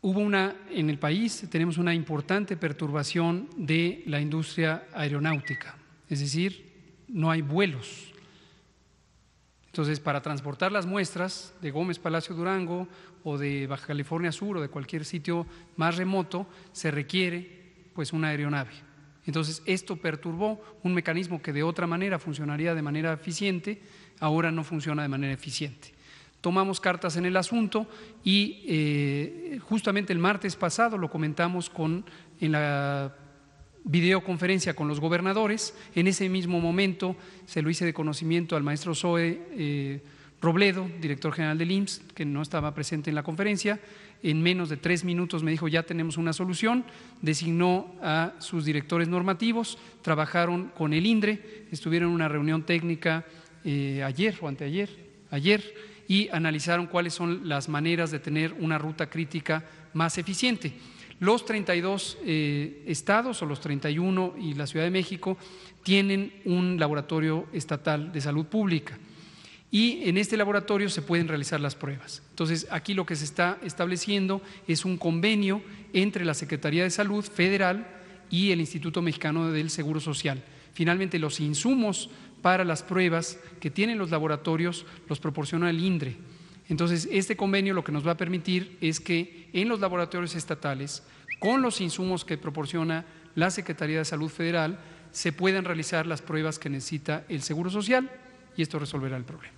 hubo una, en el país tenemos una importante perturbación de la industria aeronáutica, es decir, no hay vuelos. Entonces, para transportar las muestras de Gómez Palacio Durango o de Baja California Sur o de cualquier sitio más remoto, se requiere pues una aeronave. Entonces, esto perturbó un mecanismo que de otra manera funcionaría de manera eficiente, ahora no funciona de manera eficiente tomamos cartas en el asunto y eh, justamente el martes pasado lo comentamos con, en la videoconferencia con los gobernadores. En ese mismo momento se lo hice de conocimiento al maestro Zoe eh, Robledo, director general del IMSS, que no estaba presente en la conferencia. En menos de tres minutos me dijo, ya tenemos una solución, designó a sus directores normativos, trabajaron con el INDRE, estuvieron en una reunión técnica eh, ayer o anteayer, ayer y analizaron cuáles son las maneras de tener una ruta crítica más eficiente. Los 32 eh, estados o los 31 y la Ciudad de México tienen un laboratorio estatal de salud pública y en este laboratorio se pueden realizar las pruebas. Entonces, aquí lo que se está estableciendo es un convenio entre la Secretaría de Salud Federal, y el Instituto Mexicano del Seguro Social. Finalmente, los insumos para las pruebas que tienen los laboratorios los proporciona el INDRE. Entonces, este convenio lo que nos va a permitir es que en los laboratorios estatales, con los insumos que proporciona la Secretaría de Salud Federal, se puedan realizar las pruebas que necesita el Seguro Social y esto resolverá el problema.